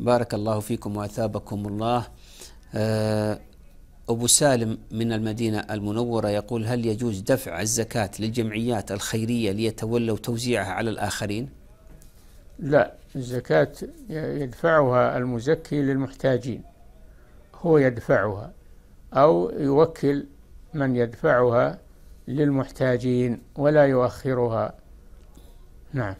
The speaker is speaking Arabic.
بارك الله فيكم وأثابكم الله آه، أبو سالم من المدينة المنورة يقول هل يجوز دفع الزكاة للجمعيات الخيرية ليتولوا توزيعها على الآخرين؟ لا الزكاة يدفعها المزكي للمحتاجين هو يدفعها أو يوكل من يدفعها للمحتاجين ولا يؤخرها نعم